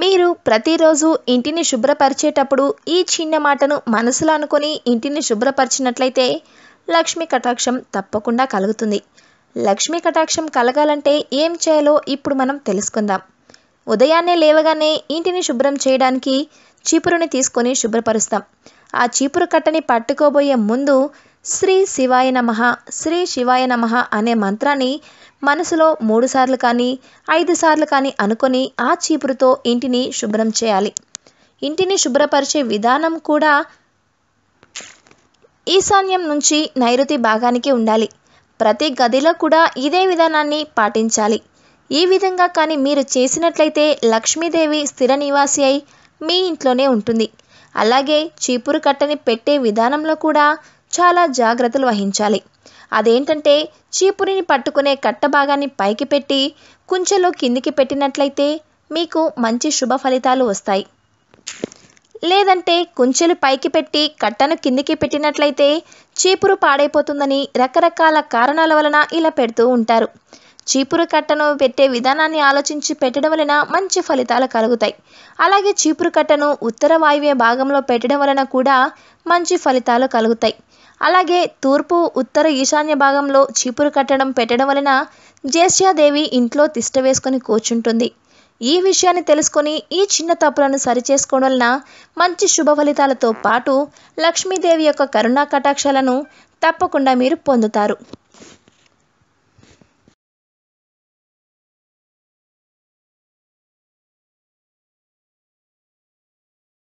మీరు ప్రతిరోజు ఇంటిని శుభ్రపరిచేటప్పుడు ఈ చిన్న మాటను మనసులో అనుకొని ఇంటిని శుభ్రపరిచినట్లయితే లక్ష్మీ కటాక్షం తప్పకుండా కలుగుతుంది లక్ష్మీ కటాక్షం కలగాలంటే ఏం చేయాలో ఇప్పుడు మనం తెలుసుకుందాం ఉదయాన్నే లేవగానే ఇంటిని శుభ్రం చేయడానికి చీపురుని తీసుకొని శుభ్రపరుస్తాం ఆ చీపురు కట్టని పట్టుకోబోయే ముందు శ్రీ శివాయ నమ శ్రీ శివాయ నమ అనే మంత్రాన్ని మనసులో మూడుసార్లు కానీ ఐదు సార్లు కానీ అనుకొని ఆ చీపురుతో ఇంటిని శుభ్రం చేయాలి ఇంటిని శుభ్రపరిచే విధానం కూడా ఈశాన్యం నుంచి నైరుతి భాగానికి ఉండాలి ప్రతి గదిలో కూడా ఇదే విధానాన్ని పాటించాలి ఈ విధంగా కానీ మీరు చేసినట్లయితే లక్ష్మీదేవి స్థిర నివాసి అయి మీ ఇంట్లోనే ఉంటుంది అలాగే చీపురు కట్టని పెట్టే విధానంలో కూడా చాలా జాగ్రత్తలు వహించాలి అదేంటంటే చీపురిని పట్టుకునే కట్ట భాగాన్ని పైకి పెట్టి కుంచెలో కిందికి పెట్టినట్లయితే మీకు మంచి శుభ ఫలితాలు వస్తాయి లేదంటే కుంచెలు పైకి పెట్టి కట్టను కిందికి పెట్టినట్లయితే చీపురు పాడైపోతుందని రకరకాల కారణాల వలన ఇలా పెడుతూ ఉంటారు చీపురు కట్టను పెట్టే విధానాన్ని ఆలోచించి పెట్టడం వలన మంచి ఫలితాలు కలుగుతాయి అలాగే చీపురు కట్టను ఉత్తర వాయువ్య భాగంలో పెట్టడం వలన కూడా మంచి ఫలితాలు కలుగుతాయి అలాగే తూర్పు ఉత్తర ఈశాన్య భాగంలో చీపురు కట్టడం పెట్టడం వలన జ్యేష్ఠాదేవి ఇంట్లో తిష్ట వేసుకొని కూర్చుంటుంది ఈ విషయాన్ని తెలుసుకొని ఈ చిన్న తప్పులను సరిచేసుకోవడం వలన మంచి శుభ ఫలితాలతో పాటు లక్ష్మీదేవి యొక్క కరుణా కటాక్షాలను తప్పకుండా మీరు పొందుతారు